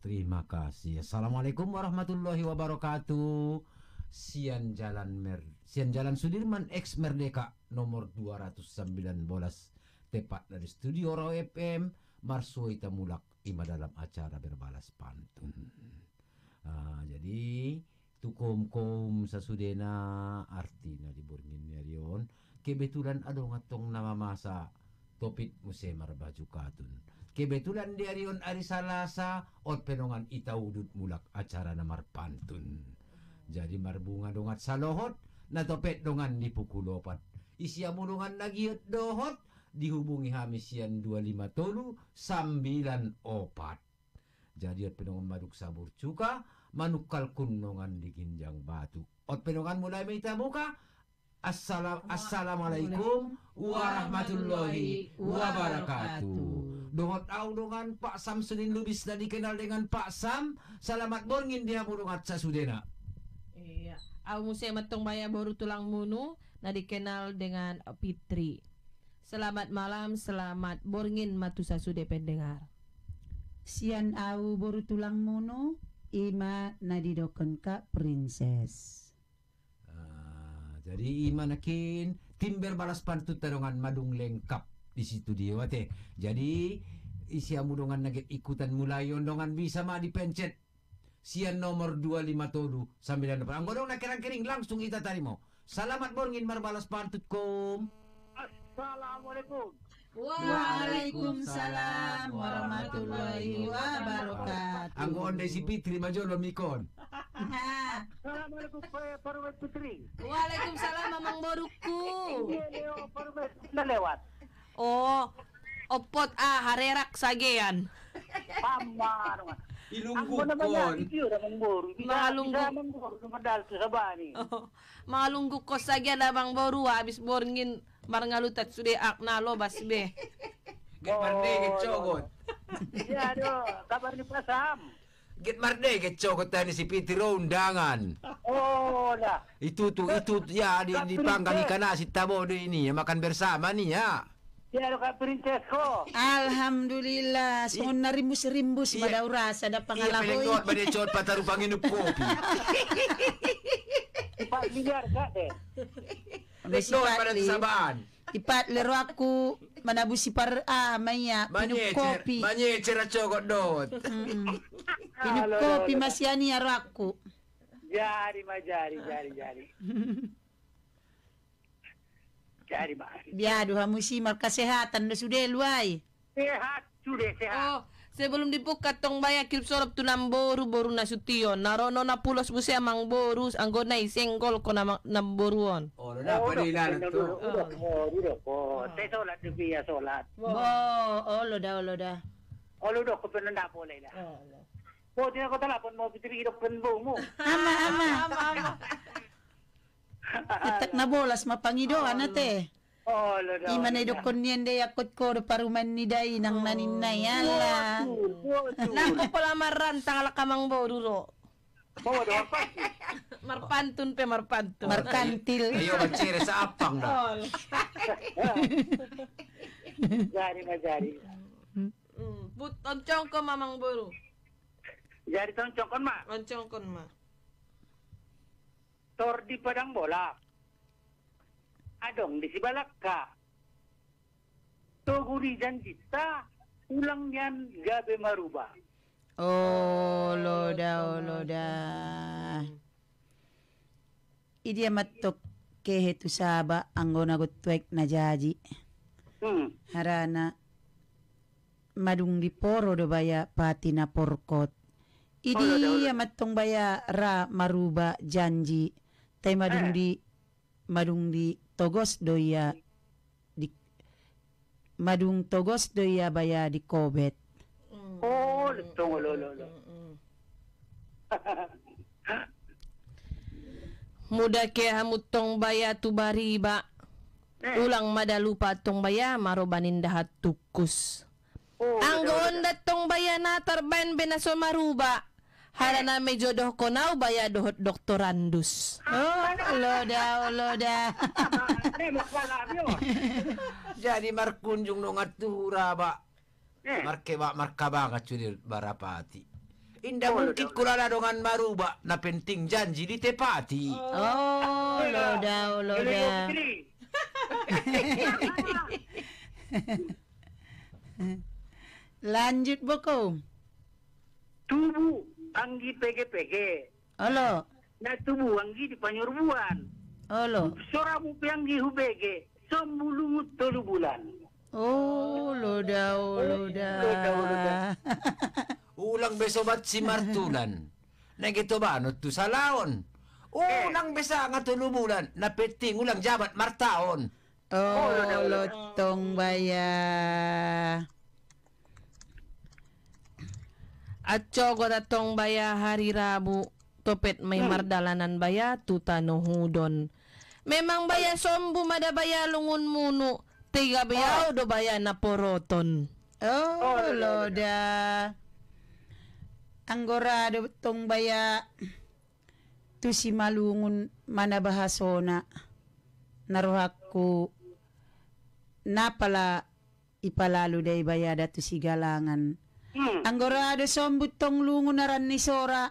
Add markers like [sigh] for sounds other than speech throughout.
Terima kasih. Assalamualaikum warahmatullahi wabarakatuh. Sian Jalan Mer Sian Jalan Sudirman X Merdeka nomor 219 tepat dari studio Raw FM Marsoi Tamulak ima dalam acara berbalas pantun. Uh, jadi tukom kom sasudena artinya di burngin yarion kebetulan ada ngatong nama masa topik musemar baju katun kebetulan di Arion hari Selasa, ot penongan ita udut mulak acara namar pantun jadi marbunga dongat salohot na topet dongan di pukul opat isia mulungan nagiot dohot dihubungi hamisian 25 tolu sembilan jadi ot penongan maduk sabur cuka manukal kalkun nongan di ginjang batu ot penongan mulai meita muka Assalamualaikum warahmatullahi wabarakatuh. Dungot audungan Pak Sam senin Lubis dan dikenal dengan Pak Sam. Salamat borngin dia sa sudena Iya. aku musim metong baya baru tulang munu nah dikenal dengan Pitri. Selamat malam, selamat borngin matusasude pendengar. Sian au boru tulang mono, ima dokon ka princess. Ah, jadi ima nakin timber balas pantut terongan madung lengkap di situ dia wate. Jadi isi amudongan naget ikutan mulai ondongan bisa mah dipencet. Sian nomor 25 todu sambil ada perang godong nak kering langsung kita tarimo. Selamat borngin marbalas pantut kom. Assalamualaikum. Waalaikumsalam warahmatullahi wabarakatuh. Anggo onde si Fitri majolo mikon. Assalamualaikum Putri. Waalaikumsalam Mamang Boruku. Ini iya, lewat. Oh, opot ah harerak sagean. Pamba naman. Ilungkot Ang naman sagean abang boru ha, ah, abis borngin marangalutat sude akna lobas be. Get marde, get chogot. Iya, do. Kabar ni pasam. Get marde, get chogot tani si Pitiro undangan. Oh, lah. Itu tu, itu ya di, dipanggang ikan nasi tabo ini ya makan bersama nih ya. Yaro ka princess Alhamdulillah. Iya. semua na rimbus-rimbus iya. pada madaura iya, sa da pangalahoy. Iya, pinagkawat ba niya chot pataro panginup ko. Ipat milyar ka de. pada sabaan. Ipat leru aku manabu par ah maya minum kopi. banyak cerah cokot dot. Minum [laughs] ah, kopi masih ani aku. Jari majari jari jari. [laughs] cari bahari. musim musi markas sehatan sudah luai. Sehat, sudah sehat. Oh, sebelum dibuka tong bayar kilp sorop tu namboru boru nasutio narono na pulos busi amang boru anggona isenggol ko na namboruon oh na pa nila na to udo ko te solat tu solat bo oh lo da lo da oh lo ko boleh lah oh dia ko telapon mau pitri hidup bomo ama ama ama Itak na bolas mapangido oh, ana te. Oh, lo daw. Imanay do kunyen de yakot ko do paruman ni dai nang oh. naninay ala. ko pala maran ala kamang bo duro. Bawa do [laughs] Marpantun pe marpantun. Markantil. Ayo bacire sa apang na. [laughs] Jari majari. Hmm, but oncong ko mamang buru. Jari oncong kon ma. Oncong kon ma tor di padang bola. Adong di sibalakka. janji janjita ulang yan gabe maruba. Oh, loda, oh, loda. Idi matok kehe tu saba anggona gotwek na jaji. Hmm. Harana madung di poro do baya patina porkot. Oh, Idi oh, ya matong baya ra maruba janji. tay ah. madung di madung togos doya di madung togos doya baya di kobet. Mm. Oh, ito lo lo Muda ke hamutong tong baya tubari ba. Eh. Ulang madalupa tong baya marobanin dahat tukus. Oh, Ang goon datong baya na tarban benaso maruba. Harana may jodoh ko na ubaya dohot doktorandus. Ah. Oh, loda, loda. [laughs] [laughs] Jadi mar kunjung dong atura ba. Eh. Marke ba marka ba kacudir barapati. Indah oh, mungkin kurala dongan baru ba na penting janji di tepati. Oh, oh loda, loda. [laughs] Lanjut bokong, Tubuh anggi PGPG, Halo. Nah tubuh anggi di Panyurbuan. Halo. Soramu pianggi hubege. sembulung telu bulan. Oh, lo dah, lo dah. Ulang besok bat si Martulan. Nang gitu ba, no tu salaon. Ulang eh. besa nga tulu bulan. peting ulang jabat Martaon. Oh, oh tong bayar. Aco go tong baya hari Rabu topet may mardalanan dalanan tuta tutano hudon. Memang baya sombu mada baya lungun munu. Tiga baya udah oh. do baya na poroton. Oh, oh loda. loda. Anggora ada tong baya tu si malungun mana bahasona. Naruhaku napala ipalalu day baya datu si galangan Hmm. Anggora ada som butong lungo naran ni Sora.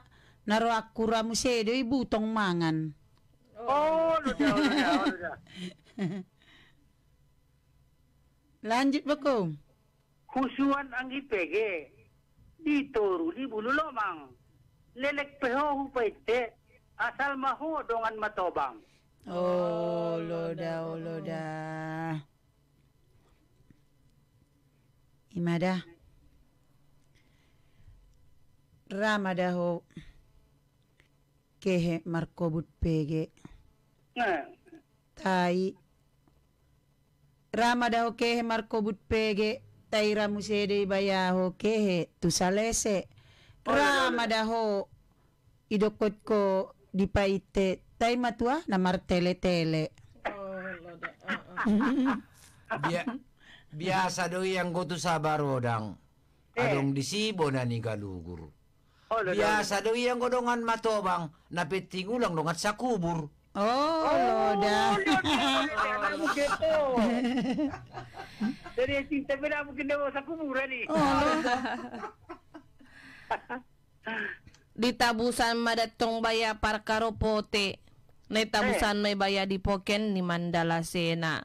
Naro akura musedo ibutong mangan. Oh, ludah, ludah, ludah. Lanjut bako. Kusuan ang ipege. Dito ruli bululomang. Lelek peho hupaite. Asal maho dongan matobang. Oh, loda, oh, loda. Imada ramada ho kehe markobut pege tai ramada ho kehe markobut pege tai ramusede baya ho kehe tusalese ramada ho idokot ko dipaite tai matua na martele tele Bia, biasa doi yang go sabarodang, sabar wadang eh. adong disibo nani galugur Oh, Biasa do yang godongan bang, napiting ulang dongat sakubur. kubur. Oh, oh loda. [laughs] [laughs] Jadi cinta bila mungkin dia mau sakubur ni. Eh, oh. [laughs] Ditabusan madatong baya para karopote. Naitabusan eh. may baya di poken ni Mandala Sena.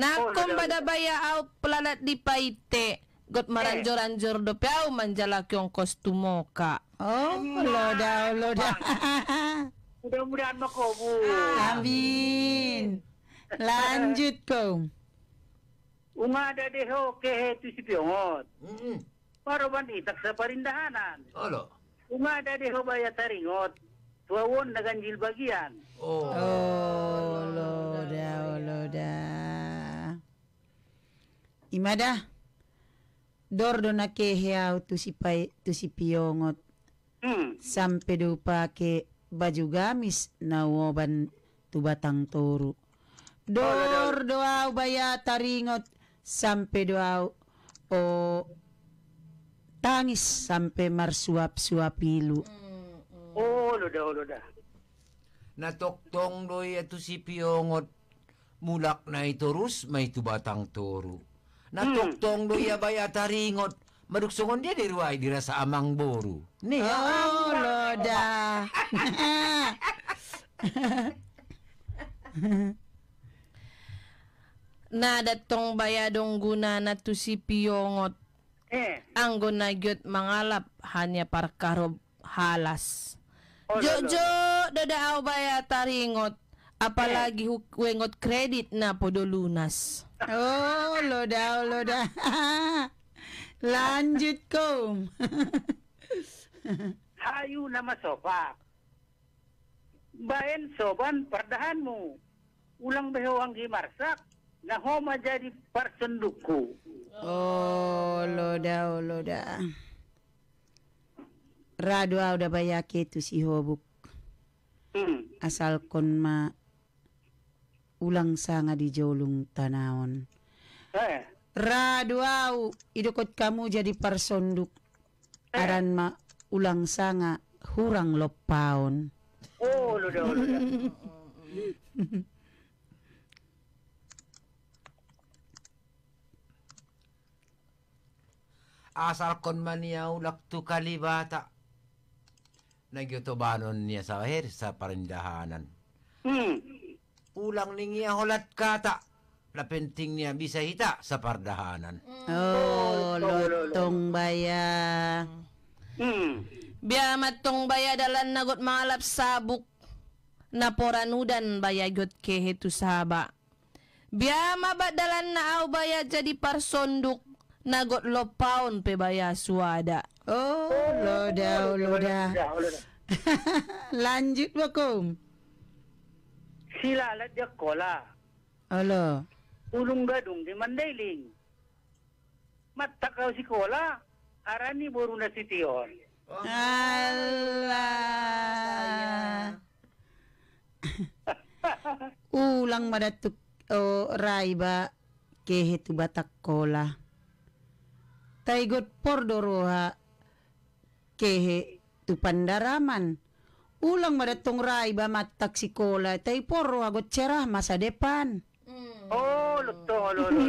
Nak oh, pada baya au pelalat di paite got maranjor-anjor do piau manjala yung kostumo ka. Oh, lo da lo da. Mudah-mudahan makobo. Amin. Lanjut kau. Uma ada deh oke itu si piongot. Mm. Paroban itak sa parindahanan. Olo. Unga ada deho baya taringot. Tuawon na ganjil bagian. Oh. Oh, lo da lo daw. Imada dor do na ke heau tu si pai tu si piongot mm. sampai do pake baju gamis na woban tu batang toru oh, iya, iya. dor au baya taringot sampai au o tangis sampai marsuap suap suap mm. oh lo oh, loda na do ya tu si piongot mulak na mai itu batang toru Natok hmm. tong do ya bayar taringot Maduk sungon dia di ruai dirasa amang boru. Nih ah, ya. Ah, oh, ah, loda. nah datong dong guna natu si piyongot. Eh. Anggo nagyot mangalap hanya parkarob halas. Oh, Jojo dadaaw baya taringot eh. apalagi wengot kredit na podo lunas. Oh, loda, loda. Lanjut kom. Hayu nama sofa, bain soban perdahanmu. Ulang behawang marsak, Nah, homa jadi persendukku. Oh, loda, oh, loda. Radua udah bayaki itu si hobuk. Hmm. Asal kon ma ulang sanga di jolung tanaon. Eh. Raduau, idukot kamu jadi parsonduk. Eh. Aran ma ulang sanga hurang lopaon. Oh, lo dah, lo Asal kon maniau tu kali bata. banon niya sa her sa parindahanan. Hmm ulang ningia holat kata la pentingnya bisa hita sa pardahanan. Mm. Oh, lotong baya. Hmm. Biya matong baya dalan nagot malap sabuk. poranudan baya got hetu saba. Biya mabat dalan au baya jadi parsonduk. Nagot lopaon pe baya suada. Oh, oh loda, loda. [laughs] Lanjut wakum sila la dia kola Ala. ulung gadung di mandailing mata kau si kola arani boruna sition oh. Allah [laughs] ulang madatuk oh, raiba kehetu batak kola taigot pordoroha kehe tu pandaraman ulang tong rai ba kola tay poro agot cerah masa depan. Hmm. Oh, luto, lolo.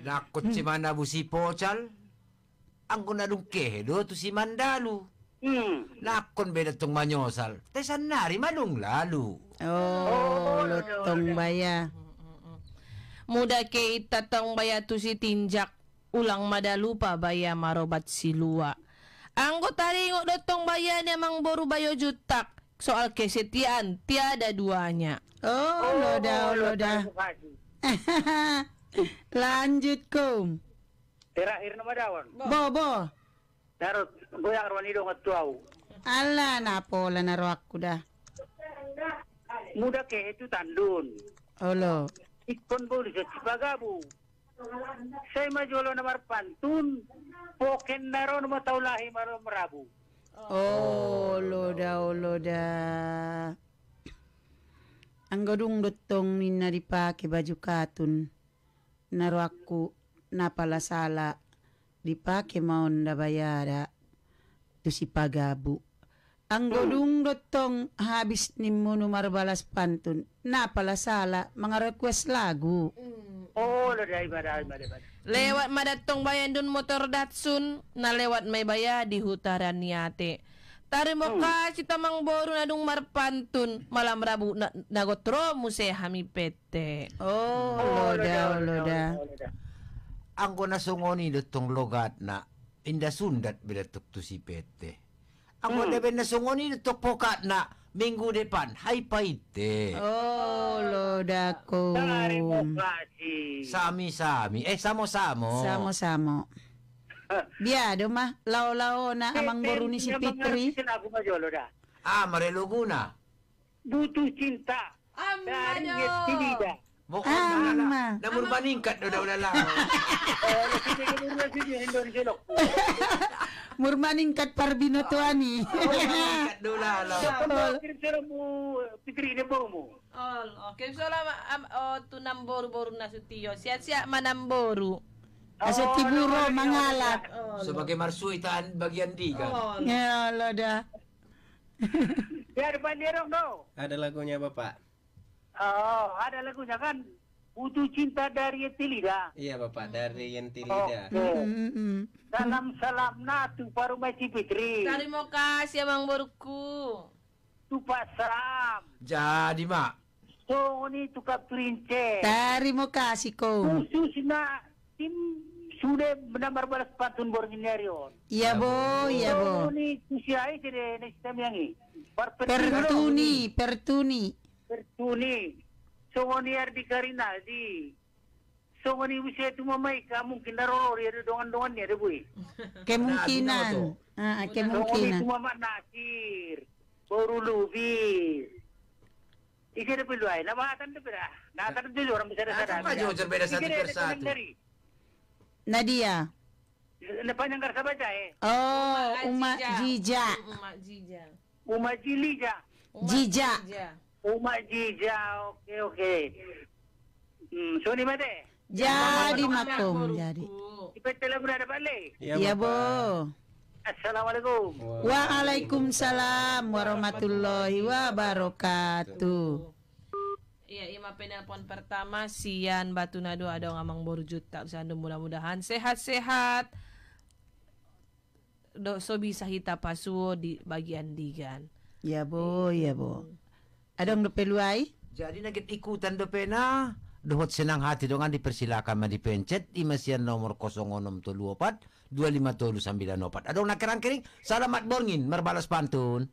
Lakot si bu si Pocal. Ang kunadong do tu si Mandalu. mm. Lakon beda tong manyosal. Tay sanari manung lalu. Oh, oh lutong baya. Hmm. Muda ke itatang baya tu si Tinjak. Ulang lupa baya marobat si Lua. Anggota ringo dotong bayan emang baru bayo jutak. Soal kesetiaan tiada duanya. Oh, oh dah, oh, dah. [laughs] Lanjut kum. Terakhir nama dawon. Bo, bo. Darut, rawan arwani dong tahu. Allah napo lana aku dah. Muda ke itu tandun. Oh lo. Ikon boleh jadi bagabu. Saya majulo nomor pantun, poken naron mo taulahi marom rabu. Oh, loda, oh, loda. Ang gadung dotong ni naripake baju katun. Naro aku napalasala dipake maon da bayara ah. tu si pagabu. Ang gadung dotong habis ni munu marbalas pantun. Napalasala mga request lagu. Mm. Oh, dari mana, mana, Lewat madatong dun motor Datsun, na lewat may baya di hutaran niate. Tari oh. mo ka, kita mang boru na dung marpantun, malam rabu na, nagotro muse hami pete. Oh, oh loda, loda. Ang ko nasungoni dutong logat na, inda sundat bila tuktu si pete. Ang ko hmm. nasungoni dutok pokat na, minggu depan Hai Paite. Oh, lodaku. Sami-sami. Eh, samo-samo. Samo-samo. Biado mah lao-lao na eh, amang boruni eh, si Pitri. Ah, Mareluguna. Butuh cinta. Amanyo. Dari Bukan ah, mama. Dah [laughs] murmaningkat udah-udah lah. Murmaningkat parbino tuani. Murmaningkat dola lah. Kirsero mu pikri ini bomu. Oh, kirsero am oh tu namboru boru nasutio. Siap-siap manamboru. Asa tiburo oh, mangalak. Sebagai marsui tan bagian kan. Ya Allah dah. Biar bandero no. Ada lagunya Bapak. Oh, ada lagunya kan? Butuh cinta dari Yentilida. Iya Bapak, hmm. dari Yentilida. Oke. Okay. Mm Salam salam natu baru Maci Fitri. Terima kasih Bang Boruku. Tupa salam. Jadi Mak. Tony tukap perince. Terima kasih kau. Khususnya tim sudah menambah balas pantun borginerion. Iya bo, iya bo. Tony kusiai ini next time yangi. Pertuni, pertuni bertuni songoni ar di karina di songoni bisa itu mamai kamu mungkin daro ya ada dongan dongan ya ada bui [laughs] kemungkinan nah, ah kemungkinan songoni itu mama nasir baru lubi Ike ada pilu nama atan tu berah na atan tu orang besar besar. Apa jauh berbeda satu persatu. Nadia. Lepas yang kerja baca eh. Oh, Umat Jija. Umat Jija. Umat Jilija. Jija. Jija ja oke oke hmm, mate jadi makum jadi ipet telah berada balik ya, iya, boh. Assalamualaikum. Waalaikumsalam warahmatullahi wabarakatuh. Iya, ima iya, penelpon pertama Sian Batu Nado ada ngamang borjut tak sandu mudah-mudahan sehat-sehat. Dok so bisa hita pasuo di bagian digan. Ya bo, ya bo. Hmm. Adong dope luai? Jadi nakit ikutan dope na. Duhot senang hati dongan dipersilakan ma dipencet imasian nomor 0624 25394. Adong nakerang kering. Selamat borngin merbalas pantun.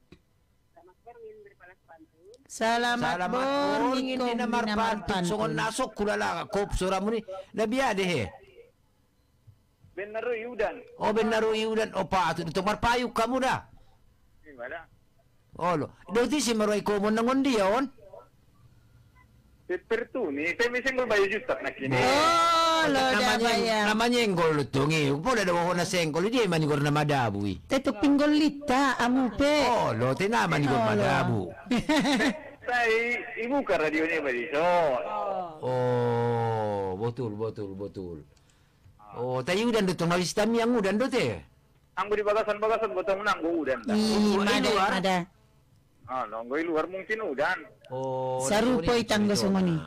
Salamat, Salamat borngin bon, pantun. marpantun. Songon nasok kulala kop suramuni. Nabiya dehe. Benaru iudan. Oh benaru iudan. Opa, ito marpayo kamu dah. Gimana? Olo. Doti si maroy kumon ng undi yon. Pertuni, te mi sembra bayo giusta na kini. Olo oh, oh, da baya. Namanya yang gol lutung eh. Pula daw ako na senggol, di man gol na madabu Tetuk pinggol lita, amu pe. Olo, te na ni gol madabu. Sai, ibu ka radio ni bari so. Oh, betul betul betul. Oh, tayo dan dutong mawistam yang udan dote. Eh? Anggur di bagasan bagasan gotong nang udah. Iya, oh, ada ah. ada. Ah, longgoy luar mungkin udan. Oh. Sarupoy tangga sumani.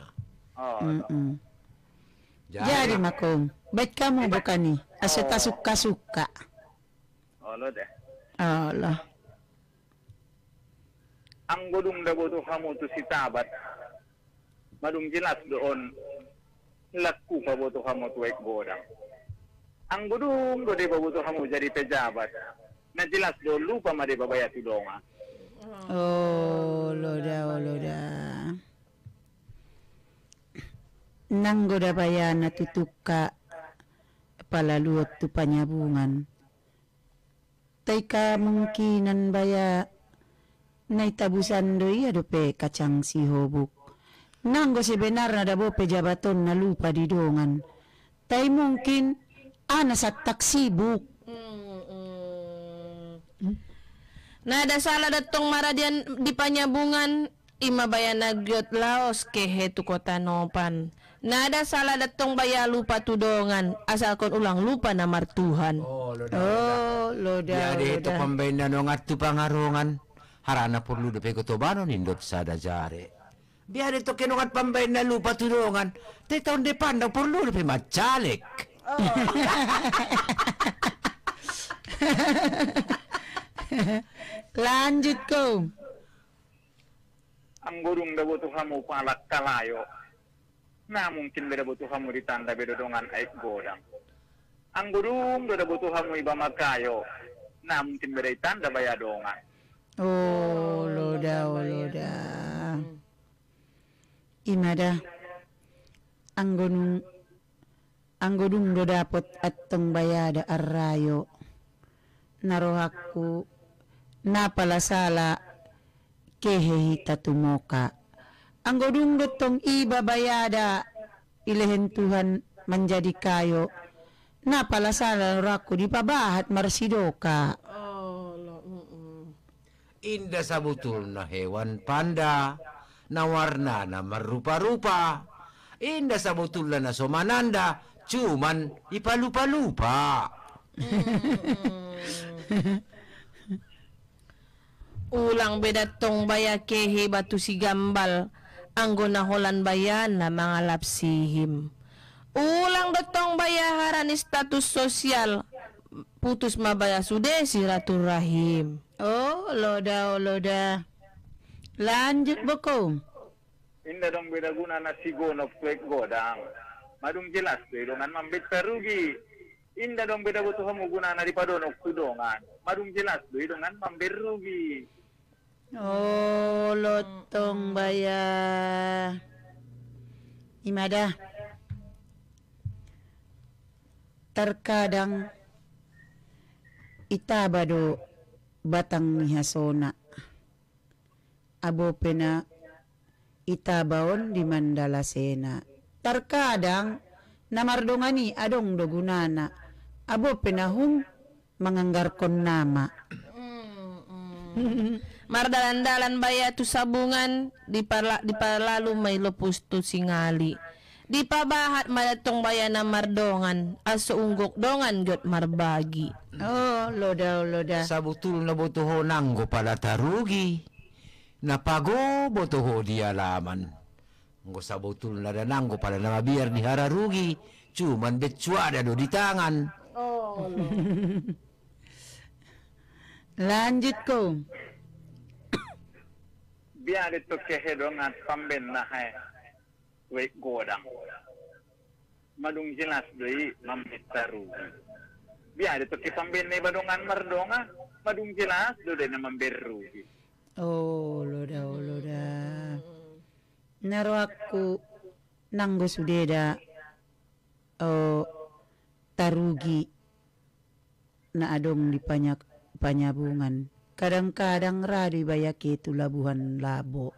Oh. Ah, mm -mm. Jadi makom. Baik kamu bukan nih. Asyik tak suka-suka. Oh, lo deh. Oh, lo. Ang godung da kamu tu si tabat. Madung jelas doon. Laku pa boto kamu tu ek bodang. Ang godung do kamu jadi pejabat. Nah jelas do lupa ma de tu donga. Oh, Loda, oh, Loda. Nanggoda bayana tutuka palaluot tu panyabungan. Taika mungkinan baya naitabusan doi adope kacang si hobuk. go sebenar nada bope jabaton na lupa didongan. Tai mungkin ana taksi buk. Nada salah datong maradian di panyabungan bayan nagiot laos kehe tu kota nopan. Nada salah datang bayar lupa tudongan asalkan asalkan ulang lupa nama Tuhan. Oh, loda. Oh, loda. Jadi itu pembina nongat tu pangarungan. Harana perlu depe kotobano nindot sada jare. Biar itu kenongat pembina lupa tudongan. Te tahun depan dah perlu depe macalek. Oh. [laughs] [laughs] Lanjut Ang gurung da butuh kamu palak kalayo. Na mungkin da butuh kamu ditanda bedodongan aik godang. gurung da kamu iba makayo, Na mungkin beda itanda dongan, Oh, loda, oh, loda. Imada. Anggonung anggonung do dapot at tong bayada arrayo. aku napalasala kehehita tumoka. Ang godung dotong ibabayada ilehen Tuhan menjadi kayo. Napalasala raku dipabahat marsidoka. Indah sabutulna hewan panda na warna na marupa-rupa. Indah sabutulna na somananda cuman ipalupa-lupa. Hmm. [laughs] ulang beda tong baya kehe batu si gambal anggo holan bayan na mga lapsihim ulang datong baya status sosial putus mabaya sude si ratu rahim. oh loda oh, loda lanjut boko inda dong beda guna nasi gonok tuwek godang madung jelas tuh dengan mambit terugi inda dong beda butuh guna nari padonok tudongan madung jelas tuh dengan mambit rugi Oh, lotong bayar. Imadah. Terkadang itabado batang nihasona. Abo pena baon di mandala sena. Terkadang namardongani adong dogunana. Abo hum menganggarkon nama. Mm, mm. [laughs] Mardalandalan baya tu sabungan di parla, di parlalu may lupus tu singali. Di pabahat malatong baya na mardongan aso ungguk dongan jot marbagi. Oh, loda loda. Sabutul na botoho nanggo pala tarugi. Napago butuh di alaman. Ngo sabutul na dananggo pala na mabiar di hararugi. Cuman ada do di tangan. Oh. [laughs] Lanjut kau biari tokke heɗon an famɓen nahay way gooɗam maɗum jilas ɗoyi mamɓe taruɓi biyaade tokke famɓen nayi baɗon an marɗonga maɗum jilas ɗoɗene ma mberruɓi oh loda o oh, loda naro akku nango sudeda oh tarugi na adong di banyak panyabungan kadang-kadang radi bayak itu labuhan labo.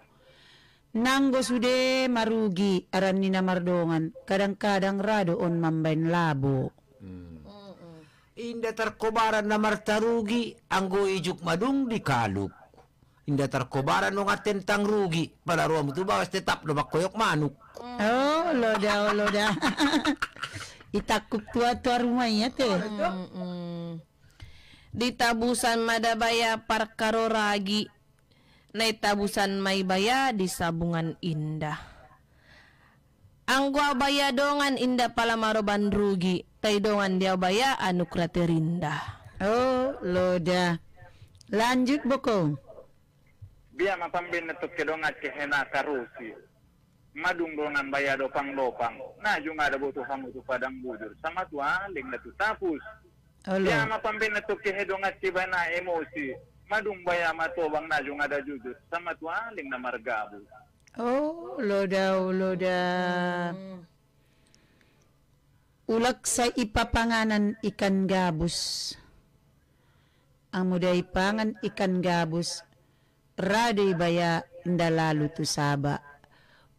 Nanggo sude marugi aran nina mardongan kadang-kadang rado on mambain labo. Hmm. Inda terkobaran na martarugi anggo ijuk madung di kaluk. Inda terkobaran no tentang rugi pada ruam itu bawas tetap no bakoyok manuk. Oh, lo dah, oh dah. [laughs] Itakup tua tua rumahnya teh. Hmm, hmm, hmm di tabusan madabaya ragi nai tabusan maibaya di sabungan indah anggo abaya dongan indah pala maroban rugi tai dongan dia baya anu kraterindah oh loda lanjut boko biar masam benetuk kedongat kehena karusi madung dongan baya dopang dopang nah juga ada butuh hamu tu padang bujur sama tua, tualing letu tapus Yama pambina tuki hedonga tibana emosi. Madung baya mato bang naju ada jujur sama tualing na margabu. Oh, loda oh, loda. Hmm. Ulak sa ipapanganan ikan gabus. Ang muday pangan ikan gabus. Raday baya ndalalu tu saba.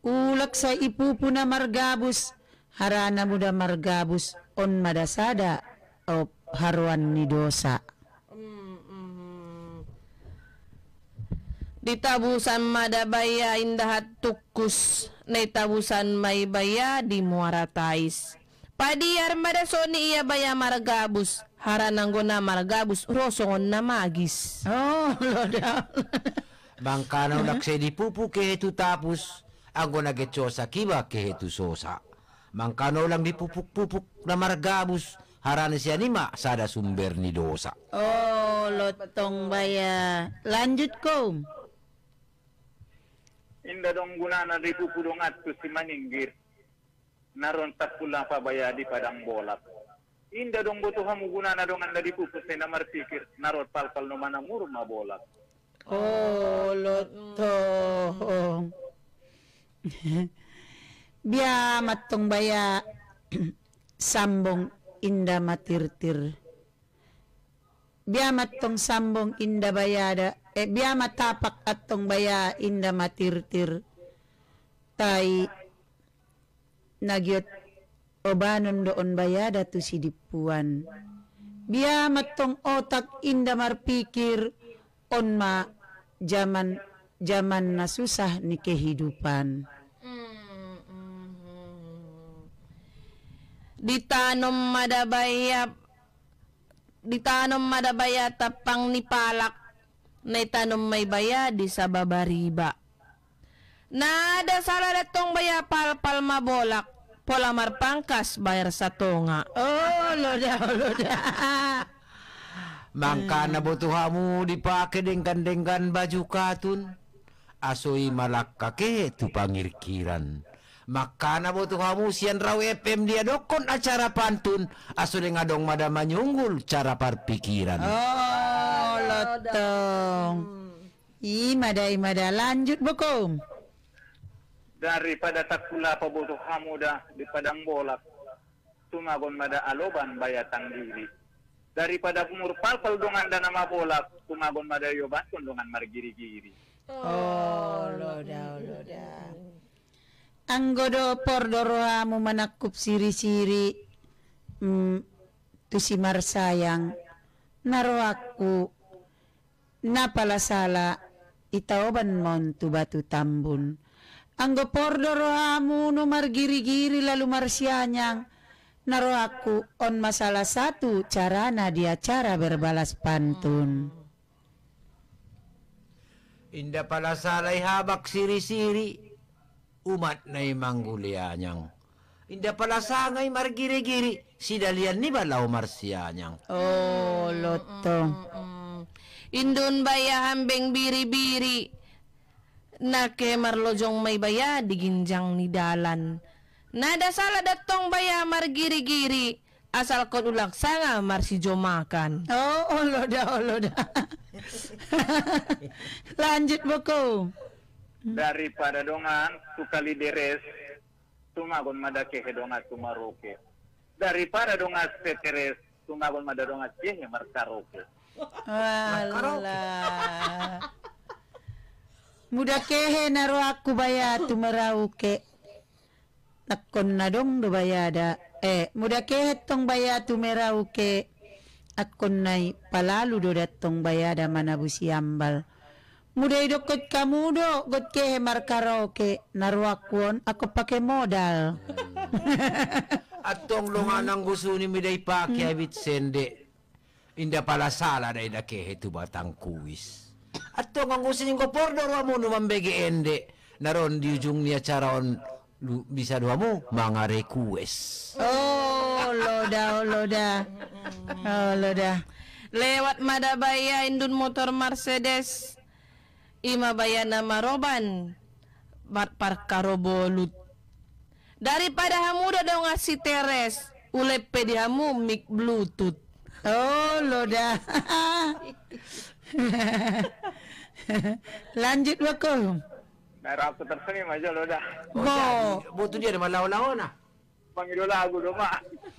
Ulak sa ipupu na margabus. Harana muda margabus on madasada. Op haruan ni dosa. Mm -hmm. Ditabusan madabaya indahat tukus, naitabusan may baya di muara tais. Padiyar madaso ni iya baya margabus, harananggo na maragabus, rosongon na magis. Oh, [laughs] lodal. Bangkanaw lakse di pupu kehetu tapos, ago nagetsosa kiba kehetu sosa. Mangkano lang dipupuk pupuk na margabus, haranisia si mak sada sumber ni dosa. Oh, lotong baya. Lanjut kom. Inda dong gunana di pupu dong atu si maninggir. Naron tak pulang baya di padang bolak. Inda dong butuh hamu gunana dong anda di pupu namar pikir Narot pal pal no mana murma bolak. Oh, lotong. [laughs] Biar matong baya [clears throat] sambong inda matirtir biamat tong sambong inda bayada eh biamat tapak at tong baya inda matirtir tay nagyot obanon doon bayada tu si dipuan. biamat tong otak inda marpikir on ma jaman jaman na susah ni kehidupan ditanom madabaya ditanom madabaya tapang nipalak na itanom may baya di sa babariba. Nada sala datong baya palpal mabolak pola marpangkas bayar sa tonga. Oh, loda, oh, loda. [laughs] Mangka hmm. na botuhamu dipake dengkan-dengkan baju katun. asoi malak kake tupangirkiran. Makana botu kamu sian raw FM dia dokon acara pantun asu ngadong mada manyunggul cara parpikiran. Oh, lotong. Hmm. Imada imada lanjut bokom. Daripada takula pabotu kamu dah di padang bolak. Tumagon mada aloban bayatan diri. Daripada umur palpal dongan dan nama bolak. Tumagon mada yoban dongan margiri-giri. Oh, loda, loda anggodo pordoroa mu menakup siri-siri mm, mar sayang naroaku sala itaoban mon tu batu tambun anggo mu numar giri-giri lalu marsianyang naroaku on masalah satu cara na dia cara berbalas pantun Indah pala salai habak siri-siri umat nai manggulianyang. Inda pala sangay margiri-giri sidalian ni balaw marsianyang. Oh, loto. Mm, mm, Indun bayah hambeng biri-biri. Nake marlojong may baya diginjang ni dalan. Nada salah datong baya margiri-giri. Asal kot ulang sanga marsi jomakan. Oh, oh loda. [laughs] Lanjut buku dari mm-hmm. daripada dongan tukali deres tungagon mada kehe donga tumaroke daripada donga seteres tungagon mada donga kehe markaroke roke. Muda kehe naro aku baya tumarauke. Nakon nadong do bayada. Eh, muda kehe tong baya tumerauke. Akon nai palalu do datong bayada busi ambal. Muda hidup kot kamu do, kot ke hemar karaoke, narwakwon, aku pakai modal. [laughs] Atong tong lunganang gusto ni miday pake hmm. abit sende. indah pala sala na ida kehe tu batang kuwis. Atong tong ang gusto ko pordo mo naman ende. Naron di ujung niya charon bisa dua mu mga request. Oh, loda, oh, loda. [laughs] Oh, loda. Lewat Madabaya Indun Motor Mercedes Ima bayana maroban parkarobolut. Daripada kamu udah dong ngasih teres, ulep di hamu bluetooth. Oh, lo dah. Lanjut wakum. Darah aku tersenyum aja lo dah. Oh, oh butuh dia ada malau-lau nah. Panggil lagu dong,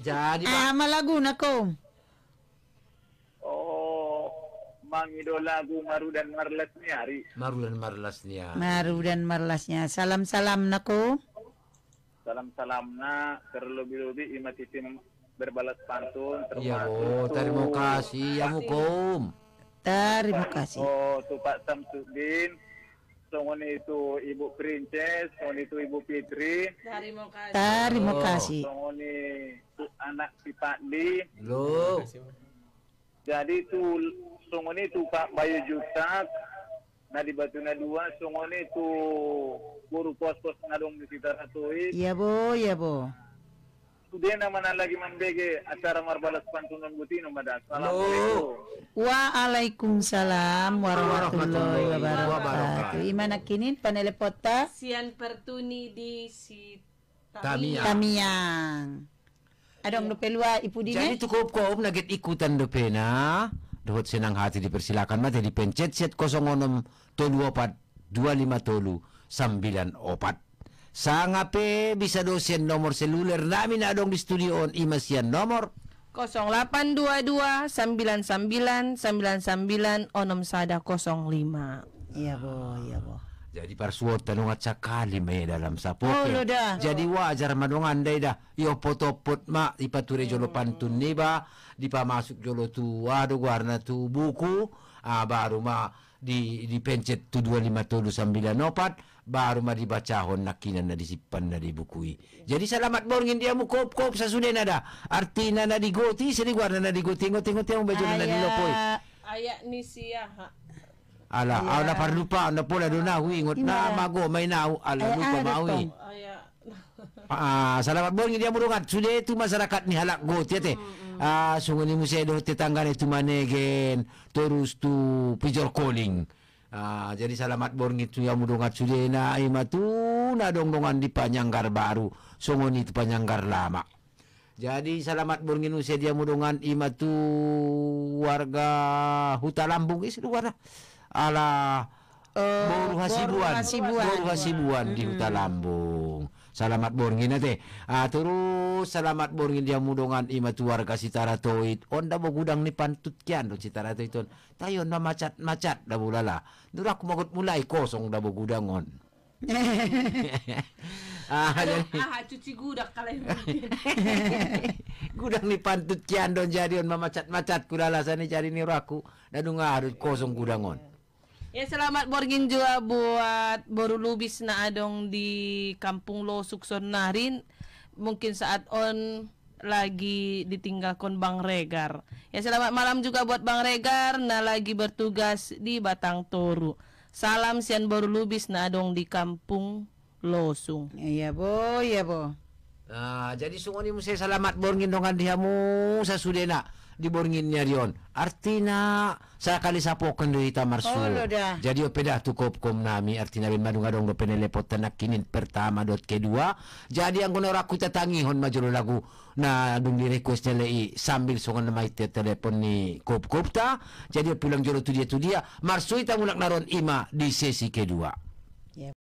Jadi, Mak. Eh, malah lagu lagu maru dan ni hari. Maru dan marlasnya. Maru dan marlasnya. Salam salam nako. Salam salam salamna terlebih lebih imat itu berbalas pantun Ya, oh, terima kasih ya mukum. Terima kasih. Oh, tu Pak Samsudin. Songon itu Ibu Princess, songon itu Ibu Fitri. Terima kasih. Terima oh. kasih. Songon itu anak si Pak Di. Loh. Jadi itu songone tu kak bayu jutak nadi batuna dua songone tu guru kos pos ngadong di sekitar itu. iya bo iya bo Sudah nama lagi membege acara marbalas pantunan butino pada assalamualaikum. Waalaikumsalam warahmatullahi wabarakatuh. Imana kinin pota. Sian pertuni di si Tamiang. Tamiang. Adong ya. lupa luar ibu dine? Jadi cukup kau naget ikutan dopena. Ruhut senang hati dipersilakan mati dipencet set 06 tolu opat 25 tolu 9 opat. Sangape bisa dosen nomor seluler Nami adong di studio on imasian nomor 0822 99 99 onom sada 05. Iya, boh iya, boh jadi parsuot tanong at kali may ya dalam sapu. oh, da. jadi wajar madongan andai dah. yo iya, potopot ma ipaturi jolo pantun ni ba di pamasuk jolo tu wado warna tu buku ah, baru ma di pencet tu dua lima tulu sembilan opat baru ma hon nakinan na disipan na bukui. jadi selamat borngin dia mu kop kop sasunen ada arti na na digoti seri warna na digoti tengok tengok tengok baju na lopoi. ayak ni siya ha Ala awak dah perlu lupa anda eh, ah, ah, ya. [laughs] ah, boleh dona hui ngot na mago maina ala lupa mawi. Ah salah babon dia burungan. Sudah itu masyarakat ni halak go tiat eh. Ah sungguh ni musi ado tetangga ni tu mane gen terus tu pijor calling. Ah jadi selamat bor ngitu yang mudungat kan? sudah na ima tu na dongdongan di panjanggar baru. Sungguh ni tu panjanggar lama. Jadi selamat bor ngitu dia mudungan ima tu warga Huta Lambung isu luar lah. ala uh, eh, Boru Hasibuan, Boru Hasibuan di Huta Lambung. Salamat borngin teh. Ah, terus selamat borngin dia mudongan ima tuar kasih taratoid. Onda bo gudang ni pantut kian do citara on. Tayo na macat macat da bulala. Durak magot mulai kosong da gudang on. [laughs] ah, jadi, ah, cuci gudang kalau [laughs] gudang ni pantut kian don jadi on mamacat macat kulala sana cari ni raku. Dan harus kosong gudang on. Ya selamat borgin juga buat baru lubis na adong di Kampung Lo Sukson Narin. Mungkin saat on lagi ditinggalkan Bang Regar. Ya selamat malam juga buat Bang Regar na lagi bertugas di Batang Toru. Salam sian baru lubis na adong di Kampung Losung. Iya bo, iya bo. Nah, jadi sungguh ini saya selamat borgin dongan diamu nak diborngin niya riyon. Artina saya kali sapokan do marsu. Oh, Jadi Opedah tu kom nami artina bin madung adong do penelepot tenak kinin pertama dot kedua. Jadi yang kuno raku tetangi hon majuro lagu na dung di request sambil sungan nama itu telepon ni kop kop ta. Jadi pulang juro tu dia tu dia marsu ita mulak naron ima di sesi kedua. Ya.